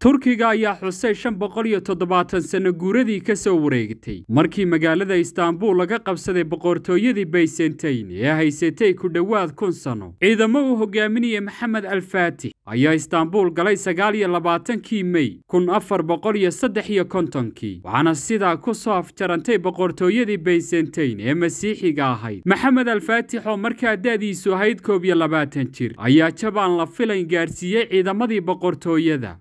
turkiga ayaa xusay shan boqol iyo toddobaatan sano guuradii ka soo wareegtay markii magaalada istaanbul laga qabsaday boqortooyadii baysentayn ee haysatay ku dhowaad kun sanno ciidamo uu hogaaminayay maxamed alfaatix ayaa istaanbul galay sagaal iyo labaatankii mey kun afar boqol iyo saddex iyo kontonkii waxaana sidaa ku soo afjarantay boqortooyadii baysentayn ee masiixiga ahayd maxamed alfaatix oo markaa da'diisu ahayd koob iyo labaatan jir ayaa jabaan la filayn gaadhsiiyey ciidamadii boqortooyada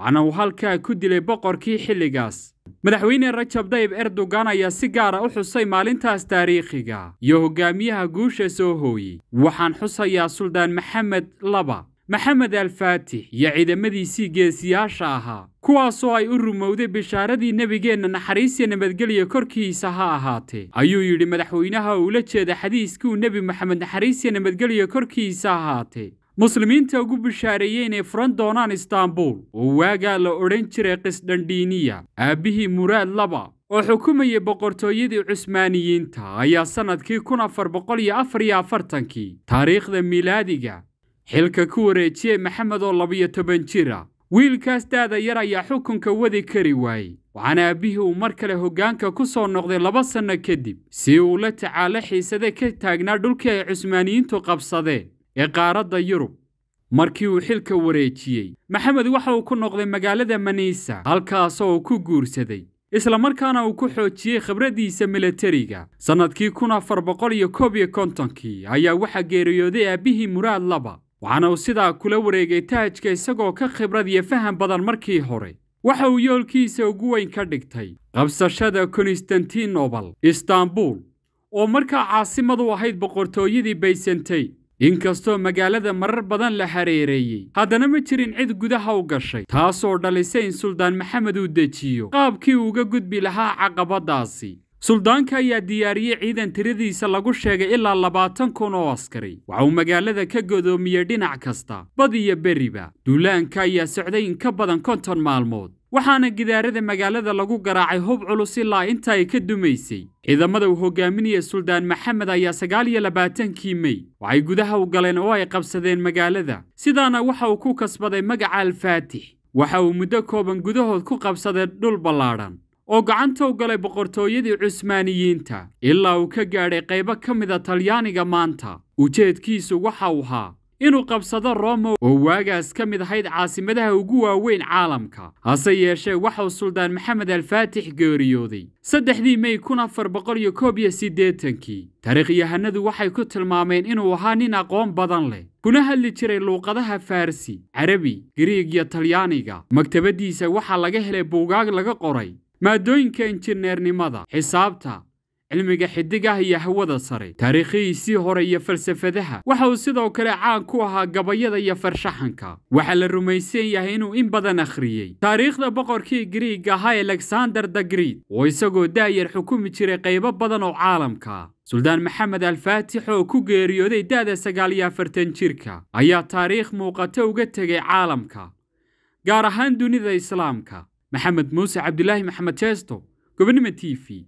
dagaalka ku dilay boqorkii xilligaas madaxweyne rajab dayib erdogan ayaa si gaara ah u xusay maalintaas taariikhiga iyo hogaamiyaha guusha soo hooyey waxaan xusayaa suldaan maxamed laba maxamed alfaatix iyo ciidamadiisii geesiyaasha ahaa kuwaasoo ay u rumowday bishaaradii nebigeenna naxariisiya nabadgeliya korkiisa ha ahaatee ayuu yidhi madaxweynaha oo ula jeeda xadiiskuu nebi maxamed naxariisiya nabadgeliya korkiisa ahaatee muslimiinta ugu bashaareeyey inay furan doonaan istaanbuul oo waagaa la odhan jiray qisdhandhiiniya aabbihii muraad laba oo xukumayay boqortooyadii cusmaaniyiinta ayaa sannadkii kun afar boqol iyo afar iyo afartankii taariikhda miilaadiga xilka ku wareejiyey maxamed oo labiyo toban jira wiilkaas daada yar ayaa xukunka wadi kari waayey waxaana aabbihii uu mar kale hoggaanka ku soo noqday laba sanno kadib si uu la tacaalo xiisade ka taagnaa dhulkii ay cusmaaniyiintu qabsadeen ee qaaradda yurub markii uu xilka wareejiyey maxamed waxa uu ku noqday magaalada maniisa halkaasoo ku guursaday isla markaana uu ku xoojiyey khibraddiisa milatariga sannadkii kun afar boqol iyo koob iyo kontonkii ayaa waxaa geeriyooday aabbihii muraad laba waxaana uu sidaa kula wareegay tahajka isagoo ka khibrad iyo faham badan markii hore waxa uu yoolkiisa ugu weyn ka dhigtay qabsashada konstantinobal istanbul oo markaa caasimadu ahayd boqortooyadii baysantey inkastoo magaalada marar badan la xareereeyey haddana ma jirin cid gudaha u gashay taasoo dhalisay in suldaan maxamed uu dejiyo qaabkii uga gudbi lahaa caqabaddaasi suldaanka ayaa diyaariyey ciidan tiradiisa lagu sheegay ilaa labaatan kun oo askari waxa uu magaalada ka godoomiyey dhinac kasta bad iyo beriba duulaanka ayaa socday in ka badan konton maalmood waxaana gidaarada magaalada lagu garaacay hub culus ilaa inta ay ka dumaysay ciidamada uu hogaaminaya suldaan maxamed ayaa sagaal iyo labaatankii mey waxay gudaha u galeen oo ay qabsadeen magaalada sidaana waxa uu ku kasbaday magaca alfaatix waxa uu muddo kooban gudahood ku qabsaday dhul ballaadhan oo gacanta u galay boqortooyadii cusmaaniyiinta ilaa uu ka gaadhay qaybo ka mida talyaaniga maanta ujeedkiisu waxa uu ahaa inuu qabsado roma oo waagaas ka mid ahayd caasimadaha ugu waaweyn caalamka hase yeeshee waxauu suldaan maxamed alfaatix geeriyooday saddexdii mey kun afar boqol iyo koob iyo siddeetankii taariikhyahanadu waxay ku tilmaameen inuu ahaa nin aqoon badan leh kuna hadli jiray luuqadaha faarsi carabi griig iyo talyaaniga maktabaddiisa waxaa laga helay buugaag laga qoray maadooyinka injineernimada xisaabta cilmiga xidigaha ah iyo hawada sare taariikhihiisii hore iyo falsafadaha waxa uu sidoo kale caan ku ahaa gabayada iyo farshaxanka waxaa la rumaysan yahay inuu in badan akhriyey taariikhda boqorkii griig ahaa alexander da griid oo isagoo daayar xukumi jiray qaybo badan oo caalamka suldaan maxamed alfaatix oo ku geeriyooday da'da sagaal iyo afartan jirka ayaa taariikh muuqata uga tegay caalamka gaar ahaan dunida islaamka maxamed muuse cabdilaahi maxamed jeesto gobonimo t v